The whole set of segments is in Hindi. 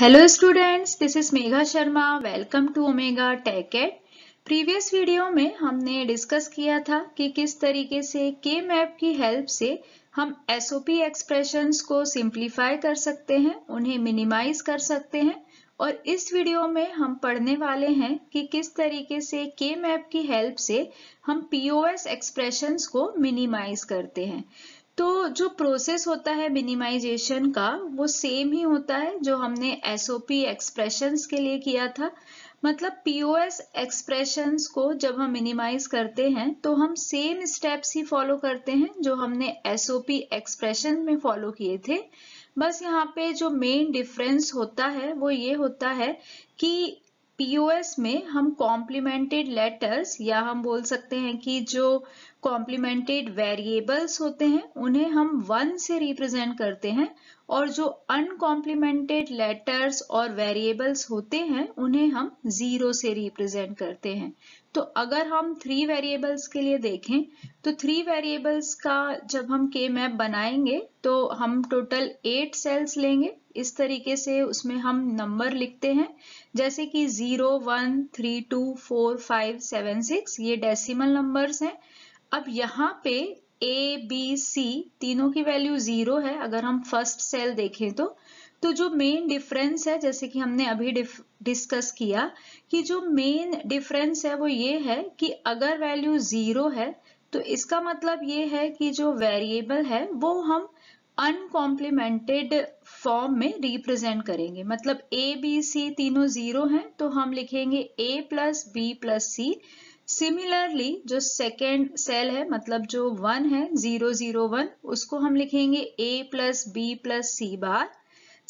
Hello students this is Megha Sharma. Welcome to Omega TechEd. Previous video में हमने डिस्कस किया था कि किस तरीके से के मैप की हेल्प से हम एस एक्सप्रेशंस को सिंप्लीफाई कर सकते हैं उन्हें मिनिमाइज कर सकते हैं और इस वीडियो में हम पढ़ने वाले हैं कि किस तरीके से के मैप की हेल्प से हम पीओएस एस एक्सप्रेशंस को मिनिमाइज करते हैं तो जो प्रोसेस होता है मिनिमाइजेशन का वो सेम ही होता है जो हमने एस ओ पी एक्सप्रेशंस के लिए किया था मतलब पीओएस एक्सप्रेशंस को जब हम मिनिमाइज करते हैं तो हम सेम स्टेप्स ही फॉलो करते हैं जो हमने एसओपी एक्सप्रेशन में फॉलो किए थे बस यहाँ पे जो मेन डिफरेंस होता है वो ये होता है कि पीओएस में हम कॉम्प्लीमेंटेड लेटर्स या हम बोल सकते हैं कि जो कॉम्प्लीमेंटेड वेरिएबल्स होते हैं उन्हें हम वन से रिप्रेजेंट करते हैं और जो अनकॉम्प्लीमेंटेड लेटर्स और वेरिएबल्स होते हैं उन्हें हम जीरो से रिप्रेजेंट करते हैं तो अगर हम थ्री वेरिएबल्स के लिए देखें तो थ्री वेरिएबल्स का जब हम के मैप बनाएंगे तो हम टोटल एट सेल्स लेंगे इस तरीके से उसमें हम नंबर लिखते हैं जैसे कि zero one three two four five seven six ये डेसिमल नंबर्स हैं अब यहाँ पे ए बी सी तीनों की वैल्यू ज़ीरो है अगर हम फर्स्ट सेल देखें तो तो जो मेन डिफरेंस है जैसे कि हमने अभी डिस्कस किया कि जो मेन डिफरेंस है वो ये है कि अगर वैल्यू ज़ीरो है तो इसका मतलब ये है कि जो वेरिएबल है वो हम अनकॉम्प्लीमेंटेड फॉर्म में रिप्रेजेंट करेंगे मतलब ए बी सी तीनों जीरो हैं तो हम लिखेंगे A plus B plus C similarly जो सेकेंड सेल है मतलब जो वन है जीरो जीरो वन उसको हम लिखेंगे A plus B plus C bar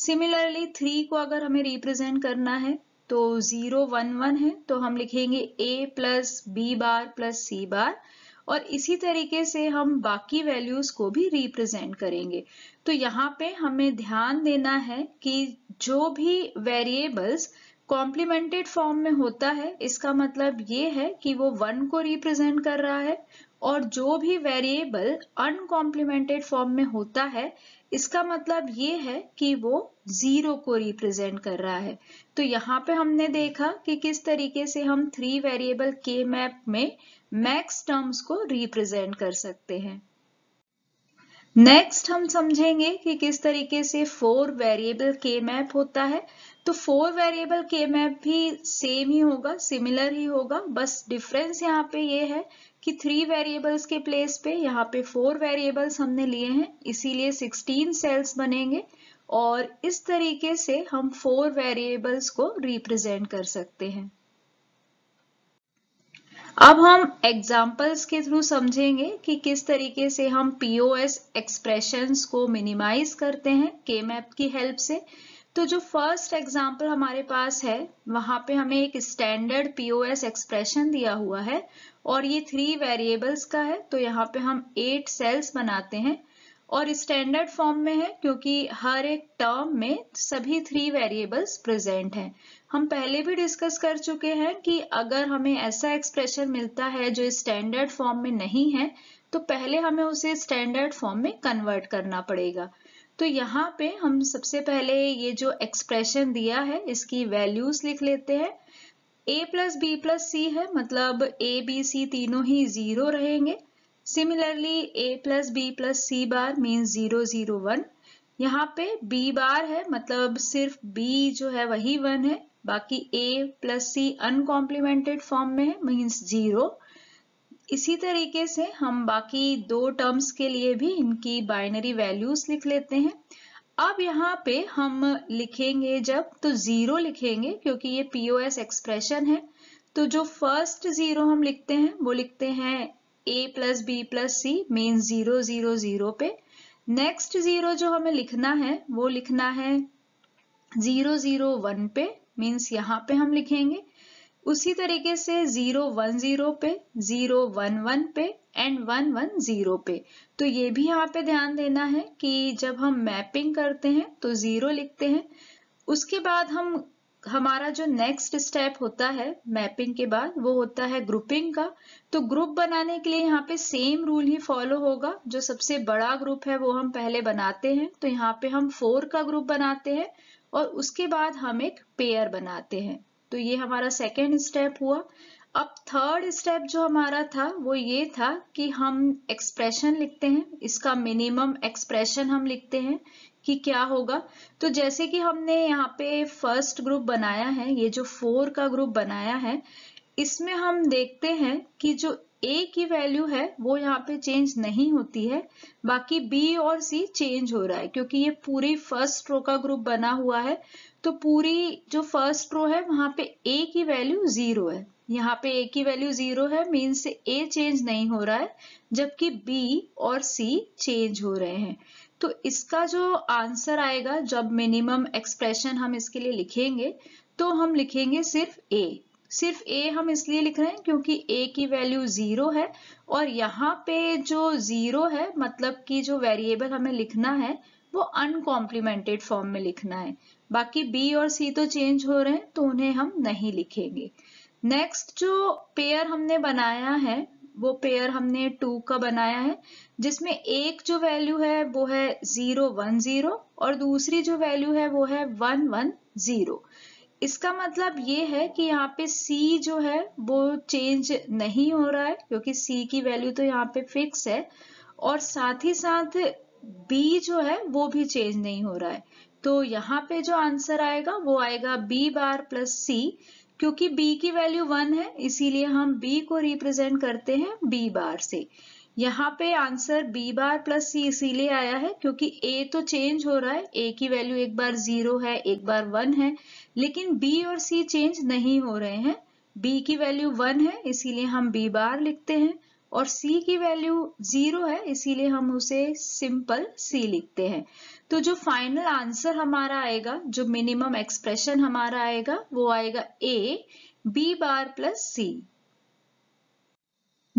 similarly three को अगर हमें रिप्रेजेंट करना है तो जीरो वन वन है तो हम लिखेंगे A plus B bar plus C bar और इसी तरीके से हम बाकी वैल्यूज को भी रिप्रेजेंट करेंगे तो यहाँ पे हमें ध्यान देना है कि जो भी वेरिएबल्स कॉम्प्लीमेंटेड फॉर्म में होता है इसका मतलब ये है कि वो वन को रिप्रेजेंट कर रहा है और जो भी वेरिएबल अनकॉम्प्लीमेंटेड फॉर्म में होता है इसका मतलब ये है कि वो जीरो को रिप्रेजेंट कर रहा है तो यहाँ पे हमने देखा कि किस तरीके से हम थ्री वेरिएबल के मैप में मैक्स टर्म्स को रिप्रेजेंट कर सकते हैं नेक्स्ट हम समझेंगे कि किस तरीके से फोर वेरिएबल के मैप होता है तो फोर वेरिएबल के मैप भी सेम ही होगा सिमिलर ही होगा बस डिफरेंस यहाँ पे ये है कि थ्री वेरिएबल्स के प्लेस पे यहाँ पे फोर वेरिएबल्स हमने लिए हैं इसीलिए 16 सेल्स बनेंगे और इस तरीके से हम फोर वेरिएबल्स को रिप्रेजेंट कर सकते हैं अब हम एग्जाम्पल्स के थ्रू समझेंगे कि किस तरीके से हम पीओएस एक्सप्रेशंस को मिनिमाइज करते हैं के मैप की हेल्प से तो जो फर्स्ट एग्जाम्पल हमारे पास है वहां पे हमें एक स्टैंडर्ड पीओएस एक्सप्रेशन दिया हुआ है और ये थ्री वेरिएबल्स का है तो यहाँ पे हम एट सेल्स बनाते हैं और स्टैंडर्ड फॉर्म में है क्योंकि हर एक टर्म में सभी थ्री वेरिएबल्स प्रेजेंट हैं हम पहले भी डिस्कस कर चुके हैं कि अगर हमें ऐसा एक्सप्रेशन मिलता है जो स्टैंडर्ड फॉर्म में नहीं है तो पहले हमें उसे स्टैंडर्ड फॉर्म में कन्वर्ट करना पड़ेगा तो यहाँ पे हम सबसे पहले ये जो एक्सप्रेशन दिया है इसकी वैल्यूज लिख लेते हैं A plus B plus C है मतलब ए बी सी तीनों ही जीरो रहेंगे similarly A plus B plus C bar means zero zero one यहाँ पे b बार है मतलब सिर्फ b जो है वही वन है बाकी a plus C uncomplemented form में है मीन्स जीरो इसी तरीके से हम बाकी दो टर्म्स के लिए भी इनकी बाइनरी वैल्यूज लिख लेते हैं अब यहाँ पे हम लिखेंगे जब तो जीरो लिखेंगे क्योंकि ये पीओएस एक्सप्रेशन है तो जो फर्स्ट जीरो हम लिखते हैं वो लिखते हैं A plus B plus C mean zero zero zero पे नेक्स्ट जीरो जो हमें लिखना है वो लिखना है जीरो जीरो वन पे मीन्स यहाँ पे हम लिखेंगे उसी तरीके से जीरो वन जीरो पे जीरो वन वन पे एंड वन वन जीरो पे तो ये भी यहाँ पे ध्यान देना है कि जब हम मैपिंग करते हैं तो जीरो लिखते हैं उसके बाद हम हमारा जो नेक्स्ट स्टेप होता है मैपिंग के बाद वो होता है ग्रुपिंग का तो ग्रुप बनाने के लिए यहाँ पे सेम रूल ही फॉलो होगा जो सबसे बड़ा ग्रुप है वो हम पहले बनाते हैं तो यहाँ पे हम फोर का ग्रुप बनाते हैं और उसके बाद हम एक पेयर बनाते हैं तो ये हमारा सेकेंड स्टेप हुआ अब थर्ड स्टेप जो हमारा था वो ये था कि हम एक्सप्रेशन लिखते हैं इसका मिनिमम एक्सप्रेशन हम लिखते हैं कि क्या होगा तो जैसे कि हमने यहाँ पे फर्स्ट ग्रुप बनाया है ये जो फोर का ग्रुप बनाया है इसमें हम देखते हैं कि जो ए की वैल्यू है वो यहाँ पे चेंज नहीं होती है बाकी बी और सी चेंज हो रहा है क्योंकि ये पूरी फर्स्ट रो का ग्रुप बना हुआ है तो पूरी जो फर्स्ट रो है वहां पे ए की वैल्यू जीरो है यहाँ पे ए की वैल्यू जीरो है मीन से ए चेंज नहीं हो रहा है जबकि बी और सी चेंज हो रहे हैं तो इसका जो आंसर आएगा जब मिनिमम एक्सप्रेशन हम इसके लिए लिखेंगे तो हम लिखेंगे सिर्फ ए सिर्फ ए हम इसलिए लिख रहे हैं क्योंकि ए की वैल्यू जीरो है और यहाँ पे जो जीरो है मतलब कि जो वेरिएबल हमें लिखना है वो अनकॉम्प्लीमेंटेड फॉर्म में लिखना है बाकी बी और सी तो चेंज हो रहे हैं तो उन्हें हम नहीं लिखेंगे नेक्स्ट जो पेयर हमने बनाया है वो पेयर हमने टू का बनाया है जिसमें एक जो वैल्यू है वो है जीरो वन जीरो और दूसरी जो वैल्यू है वो है वन वन जीरो इसका मतलब ये है कि यहाँ पे C जो है वो चेंज नहीं हो रहा है क्योंकि C की वैल्यू तो यहाँ पे फिक्स है और साथ ही साथ B जो है वो भी चेंज नहीं हो रहा है तो यहाँ पे जो आंसर आएगा वो आएगा B बार प्लस सी क्योंकि b की वैल्यू वन है इसीलिए हम b को रिप्रेजेंट करते हैं b बार से यहाँ पे answer b bar plus C इसीलिए आया है क्योंकि a तो चेंज हो रहा है a की वैल्यू एक बार जीरो है एक बार वन है लेकिन b और c चेंज नहीं हो रहे हैं b की वैल्यू वन है इसीलिए हम b बार लिखते हैं और c की वैल्यू जीरो है इसीलिए हम उसे सिंपल c लिखते हैं तो जो फाइनल आंसर हमारा आएगा जो मिनिमम एक्सप्रेशन हमारा आएगा वो आएगा A B bar plus C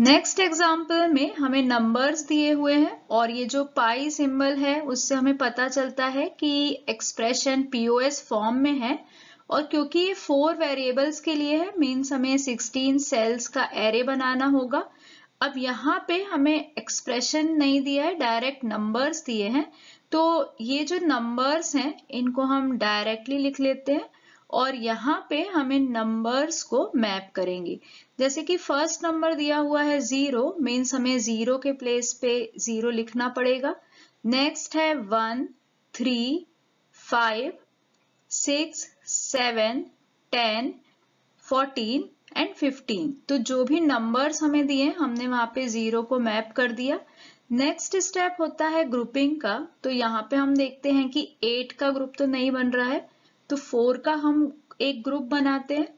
next example में हमें नंबर्स दिए हुए हैं और ये जो पाई सिंबल है उससे हमें पता चलता है कि एक्सप्रेशन पीओएस फॉर्म में है और क्योंकि ये फोर वेरिएबल्स के लिए है मीन्स हमें 16 सेल्स का एरे बनाना होगा अब यहाँ पे हमें एक्सप्रेशन नहीं दिया है डायरेक्ट नंबर्स दिए हैं तो ये जो नंबर्स हैं इनको हम डायरेक्टली लिख लेते हैं और यहाँ पे हम इन नंबर्स को मैप करेंगे जैसे कि फर्स्ट नंबर दिया हुआ है जीरो मीन्स हमें जीरो के प्लेस पे जीरो लिखना पड़ेगा नेक्स्ट है one three five six seven ten fourteen and fifteen तो जो भी नंबर्स हमें दिए हमने वहां पे जीरो को मैप कर दिया नेक्स्ट स्टेप होता है ग्रुपिंग का तो यहाँ पे हम देखते हैं कि एट का ग्रुप तो नहीं बन रहा है तो फोर का हम एक ग्रुप बनाते हैं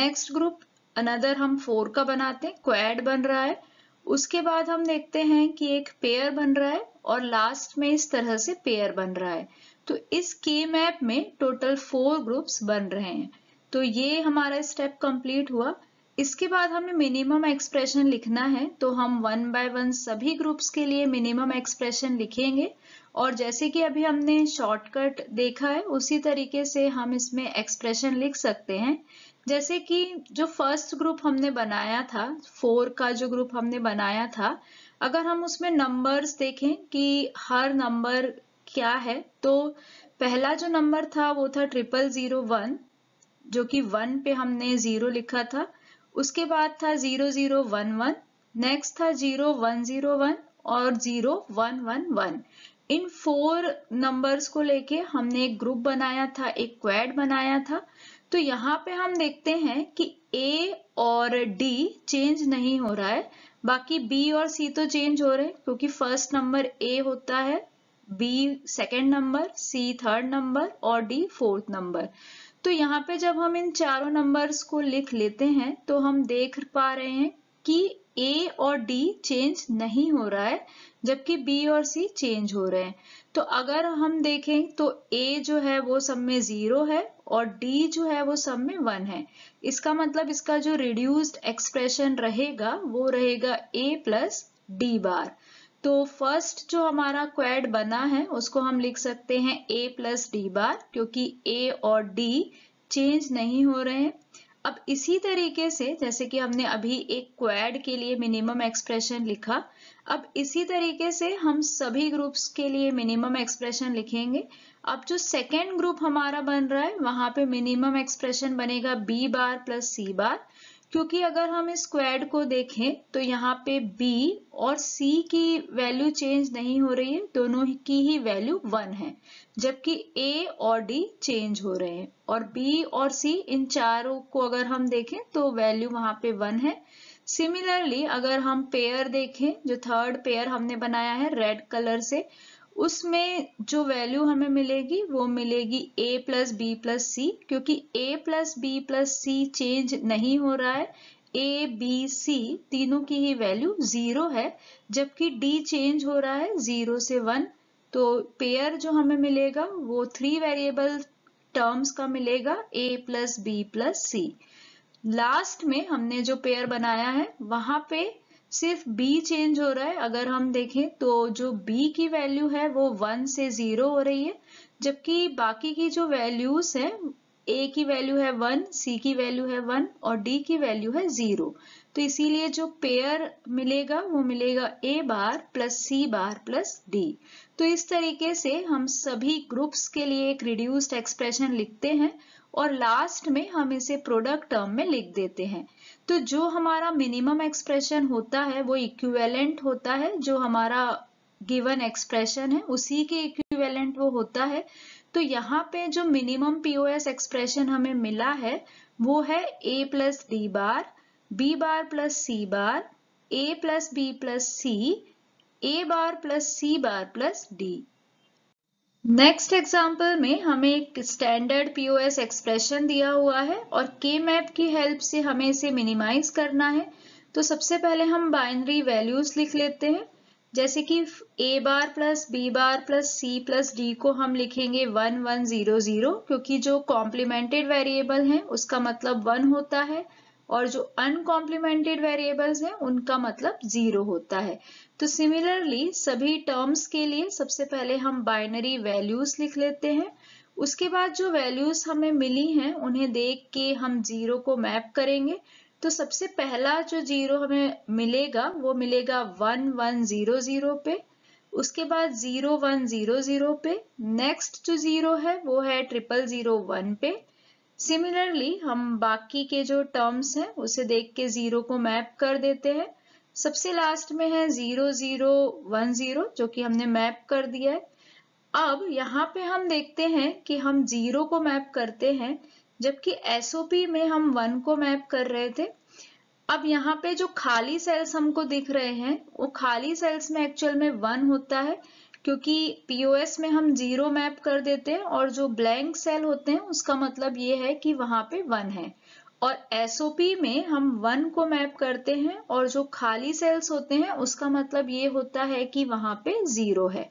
नेक्स्ट ग्रुप अनदर हम फोर का बनाते हैं क्वेड बन रहा है उसके बाद हम देखते हैं कि एक पेयर बन रहा है और लास्ट में इस तरह से पेयर बन रहा है तो इस के मैप में टोटल फोर ग्रुप्स बन रहे हैं तो ये हमारा स्टेप कंप्लीट हुआ इसके बाद हमें मिनिमम एक्सप्रेशन लिखना है तो हम वन बाय वन सभी ग्रुप्स के लिए मिनिमम एक्सप्रेशन लिखेंगे और जैसे कि अभी हमने शॉर्टकट देखा है उसी तरीके से हम इसमें एक्सप्रेशन लिख सकते हैं जैसे कि जो फर्स्ट ग्रुप हमने बनाया था फोर का जो ग्रुप हमने बनाया था अगर हम उसमें नंबर्स देखें कि हर नंबर क्या है तो पहला जो नंबर था वो था ट्रिपल जीरो वन जो कि वन पे हमने जीरो लिखा था उसके बाद था zero zero one one next था जीरो वन जीरो वन और जीरो वन वन वन इन फोर नंबर्स को लेके हमने एक ग्रुप बनाया था एक क्वेड बनाया था तो यहाँ पे हम देखते हैं कि ए और डी चेंज नहीं हो रहा है बाकी बी और सी तो चेंज हो रहे हैं क्योंकि फर्स्ट नंबर ए होता है B second number C third number और डी फोर्थ नंबर तो यहाँ पे जब हम इन चारों नंबर्स को लिख लेते हैं तो हम देख पा रहे हैं कि ए और डी चेंज नहीं हो रहा है जबकि बी और सी चेंज हो रहे हैं तो अगर हम देखें तो ए जो है वो सब में जीरो है और डी जो है वो सब में वन है इसका मतलब इसका जो रिड्यूस्ड एक्सप्रेशन रहेगा वो रहेगा ए प्लस डी बार तो फर्स्ट जो हमारा क्वेड बना है उसको हम लिख सकते हैं ए प्लस डी बार क्योंकि ए और डी चेंज नहीं हो रहे हैं अब इसी तरीके से जैसे कि हमने अभी एक क्वेड के लिए मिनिमम एक्सप्रेशन लिखा अब इसी तरीके से हम सभी ग्रुप्स के लिए मिनिमम एक्सप्रेशन लिखेंगे अब जो सेकेंड ग्रुप हमारा बन रहा है वहां पे मिनिमम एक्सप्रेशन बनेगा B bar plus C bar क्योंकि अगर हम इस स्क्वाड को देखें तो यहाँ पे b और c की वैल्यू चेंज नहीं हो रही है दोनों की ही वैल्यू वन है जबकि a और d चेंज हो रहे हैं और b और c इन चारों को अगर हम देखें तो वैल्यू वहां पे वन है सिमिलरली अगर हम पेयर देखें जो थर्ड पेयर हमने बनाया है रेड कलर से उसमें जो वैल्यू हमें मिलेगी वो मिलेगी a plus B plus C क्योंकि a plus B plus C change नहीं हो रहा है a, b, c तीनों की ही वैल्यू जीरो है जबकि d चेंज हो रहा है जीरो से वन तो पेयर जो हमें मिलेगा वो थ्री वेरिएबल टर्म्स का मिलेगा a plus B plus C last में हमने जो पेयर बनाया है वहां पे सिर्फ b चेंज हो रहा है अगर हम देखें तो जो b की वैल्यू है वो वन से जीरो हो रही है जबकि बाकी की जो वैल्यूज है ए की वैल्यू है वन सी की वैल्यू है वन और डी की वैल्यू है जीरो तो इसीलिए जो पेयर मिलेगा वो मिलेगा A bar plus C bar plus D तो इस तरीके से हम सभी ग्रुप्स के लिए एक रिड्यूस्ड एक्सप्रेशन लिखते हैं और लास्ट में हम इसे प्रोडक्ट टर्म में लिख देते हैं तो जो हमारा मिनिमम एक्सप्रेशन होता है वो इक्विवेलेंट होता है जो हमारा गिवन एक्सप्रेशन है उसी के इक्विवेलेंट वो होता है तो यहाँ पे जो मिनिमम पीओएस एक्सप्रेशन हमें मिला है वो है A plus D bar B bar plus C bar A plus B plus C A bar plus C bar plus D next example में हमें एक स्टैंडर्ड पीओएस एक्सप्रेशन दिया हुआ है और के मैप की हेल्प से हमें इसे मिनिमाइज करना है तो सबसे पहले हम बाइनरी वैल्यूज लिख लेते हैं जैसे कि A bar plus B bar plus C plus D को हम लिखेंगे वन वन जीरो जीरो क्योंकि जो कॉम्प्लीमेंटेड वेरिएबल है उसका मतलब वन होता है और जो अनकॉम्प्लीमेंटेड वेरिएबल्स हैं उनका मतलब जीरो होता है तो सिमिलरली सभी टर्म्स के लिए सबसे पहले हम बाइनरी वैल्यूज लिख लेते हैं उसके बाद जो वैल्यूज हमें मिली हैं उन्हें देख के हम जीरो को मैप करेंगे तो सबसे पहला जो जीरो हमें मिलेगा वो मिलेगा वन वन जीरो जीरो पे उसके बाद जीरो वन जीरो जीरो पे नेक्स्ट जो जीरो है वो है ट्रिपल जीरो वन पे सिमिलरली हम बाकी के जो टर्म्स हैं उसे देख के ज़ीरो को मैप कर देते हैं सबसे लास्ट में है ज़ीरो ज़ीरो वन ज़ीरो जो कि हमने मैप कर दिया है अब यहाँ पे हम देखते हैं कि हम ज़ीरो को मैप करते हैं जबकि एसओपी में हम वन को मैप कर रहे थे अब यहाँ पे जो खाली सेल्स हमको दिख रहे हैं वो खाली सेल्स में एक्चुअल में वन होता है क्योंकि पीओएस में हम जीरो मैप कर देते हैं और जो ब्लैंक सेल होते हैं उसका मतलब ये है कि वहां पे वन है और एसओपी में हम वन को मैप करते हैं और जो खाली सेल्स होते हैं उसका मतलब ये होता है कि वहां पे जीरो है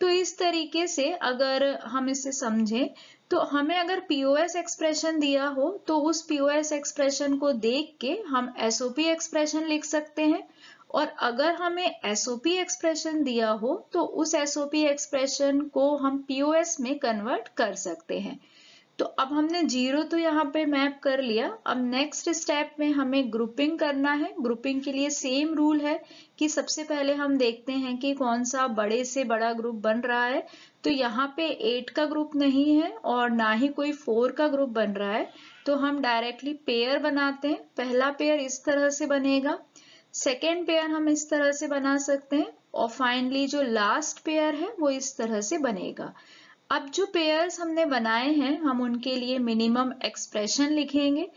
तो इस तरीके से अगर हम इसे समझें तो हमें अगर पीओएस एक्सप्रेशन दिया हो तो उस पीओएस एक्सप्रेशन को देख के हम एसओपी एक्सप्रेशन लिख सकते हैं और अगर हमें एसओपी एक्सप्रेशन दिया हो तो उस एसओपी एक्सप्रेशन को हम पीओ एस में कन्वर्ट कर सकते हैं तो अब हमने जीरो तो यहाँ पे मैप कर लिया अब नेक्स्ट स्टेप में हमें ग्रुपिंग करना है ग्रुपिंग के लिए सेम रूल है कि सबसे पहले हम देखते हैं कि कौन सा बड़े से बड़ा ग्रुप बन रहा है तो यहाँ पे एट का ग्रुप नहीं है और ना ही कोई फोर का ग्रुप बन रहा है तो हम डायरेक्टली पेयर बनाते हैं पहला पेयर इस तरह से बनेगा सेकेंड पेयर हम इस तरह से बना सकते हैं और फाइनली जो लास्ट पेयर है वो इस तरह से बनेगा अब जो पेयर हमने बनाए हैं हम उनके लिए मिनिमम एक्सप्रेशन लिखेंगे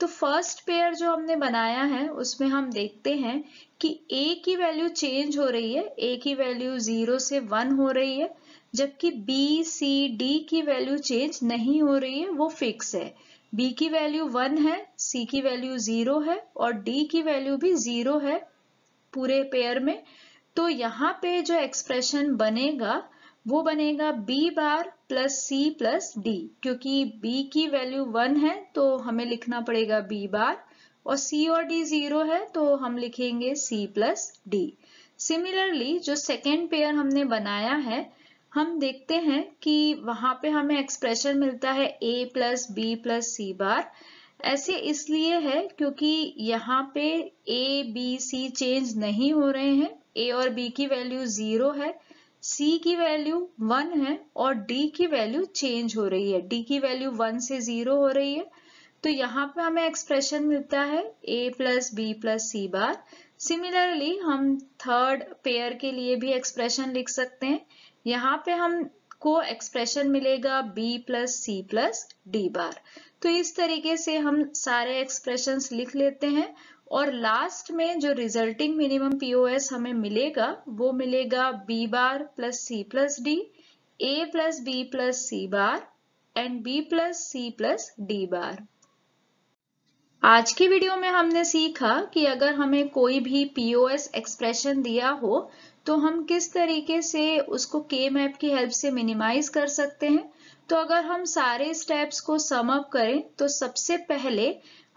तो फर्स्ट पेयर जो हमने बनाया है उसमें हम देखते हैं कि ए की वैल्यू चेंज हो रही है ए की वैल्यू जीरो से वन हो रही है जबकि बी सी डी की वैल्यू चेंज नहीं हो रही है वो फिक्स है बी की वैल्यू वन है सी की वैल्यू जीरो है और डी की वैल्यू भी जीरो है पूरे पेयर में तो यहाँ पे जो एक्सप्रेशन बनेगा वो बनेगा b bar plus C plus D क्योंकि b की वैल्यू वन है तो हमें लिखना पड़ेगा b बार और c और d जीरो है तो हम लिखेंगे c प्लस डी सिमिलरली जो सेकेंड पेयर हमने बनाया है हम देखते हैं कि वहां पे हमें एक्सप्रेशन मिलता है a plus B plus C bar ऐसे इसलिए है क्योंकि यहाँ पे a, b, c चेंज नहीं हो रहे हैं a और b की वैल्यू जीरो है c की वैल्यू वन है और d की वैल्यू चेंज हो रही है d की वैल्यू वन से जीरो हो रही है तो यहाँ पे हमें एक्सप्रेशन मिलता है a plus B plus C bar similarly हम थर्ड पेयर के लिए भी एक्सप्रेशन लिख सकते हैं यहाँ पे हम को एक्सप्रेशन मिलेगा b plus C plus D bar तो इस तरीके से हम सारे एक्सप्रेशन लिख लेते हैं और लास्ट में जो रिजल्टिंग मिनिमम पीओएस हमें मिलेगा वो मिलेगा b bar plus C plus D A plus B plus C bar and b plus C plus D bar आज की वीडियो में हमने सीखा कि अगर हमें कोई भी पीओएस एक्सप्रेशन दिया हो तो हम किस तरीके से उसको के मैप की हेल्प से मिनिमाइज कर सकते हैं तो अगर हम सारे स्टेप्स को सम अप करें तो सबसे पहले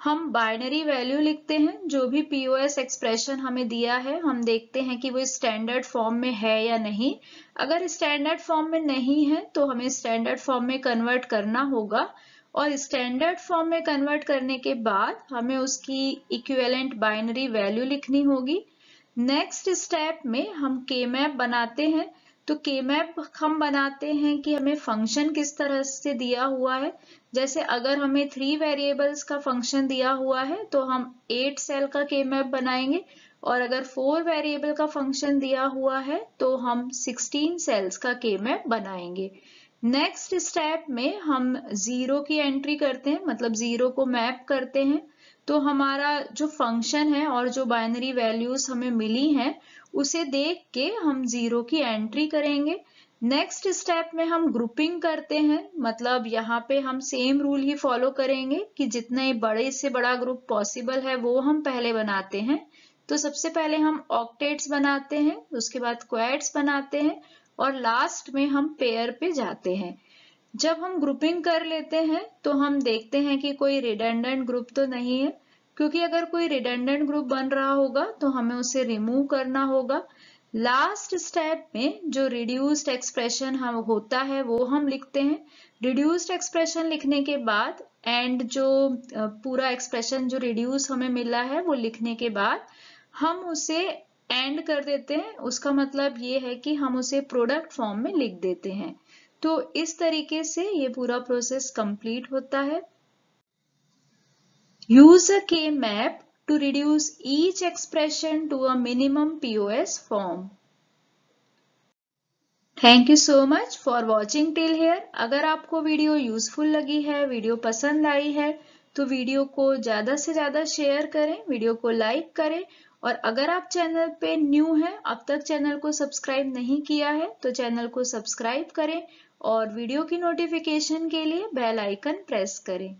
हम बाइनरी वैल्यू लिखते हैं जो भी एस एक्सप्रेशन हमें दिया है हम देखते हैं कि वो स्टैंडर्ड फॉर्म में है या नहीं अगर स्टैंडर्ड फॉर्म में नहीं है तो हमें स्टैंडर्ड फॉर्म में कन्वर्ट करना होगा और स्टैंडर्ड फॉर्म में कन्वर्ट करने के बाद हमें उसकी इक्वेलेंट बाइनरी वैल्यू लिखनी होगी नेक्स्ट स्टेप में हम के मैप बनाते हैं तो के मैप हम बनाते हैं कि हमें फंक्शन किस तरह से दिया हुआ है जैसे अगर हमें थ्री वेरिएबल्स का फंक्शन दिया हुआ है तो हम एट सेल का के मैप बनाएंगे और अगर फोर वेरिएबल का फंक्शन दिया हुआ है तो हम सिक्सटीन सेल्स का के मैप बनाएंगे नेक्स्ट स्टेप में हम जीरो की एंट्री करते हैं मतलब जीरो को मैप करते हैं तो हमारा जो फंक्शन है और जो बाइनरी वैल्यूज हमें मिली हैं उसे देख के हम जीरो की एंट्री करेंगे नेक्स्ट स्टेप में हम ग्रुपिंग करते हैं मतलब यहाँ पे हम सेम रूल ही फॉलो करेंगे कि जितने बड़े से बड़ा ग्रुप पॉसिबल है वो हम पहले बनाते हैं तो सबसे पहले हम ऑक्टेट्स बनाते हैं उसके बाद क्वेट्स बनाते हैं और लास्ट में हम पेयर पे जाते हैं जब हम ग्रुपिंग कर लेते हैं तो हम देखते हैं कि कोई रिडेंडेंट ग्रुप तो नहीं है क्योंकि अगर कोई रिडेंडेंट ग्रुप बन रहा होगा तो हमें उसे रिमूव करना होगा लास्ट स्टेप में जो रिड्यूस्ड एक्सप्रेशन हम होता है वो हम लिखते हैं रिड्यूस्ड एक्सप्रेशन लिखने के बाद एंड जो पूरा एक्सप्रेशन जो रिड्यूस हमें मिला है वो लिखने के बाद हम उसे एंड कर देते हैं उसका मतलब ये है कि हम उसे प्रोडक्ट फॉर्म में लिख देते हैं तो इस तरीके से ये पूरा प्रोसेस कंप्लीट होता है use a K map to reduce each expression to a minimum POS form thank you so much for watching till here अगर आपको वीडियो यूजफुल लगी है वीडियो पसंद आई है तो वीडियो को ज़्यादा से ज़्यादा शेयर करें वीडियो को लाइक करें और अगर आप चैनल पे न्यू हैं अब तक चैनल को सब्सक्राइब नहीं किया है तो चैनल को सब्सक्राइब करें और वीडियो की नोटिफिकेशन के लिए बेल आइकन प्रेस करें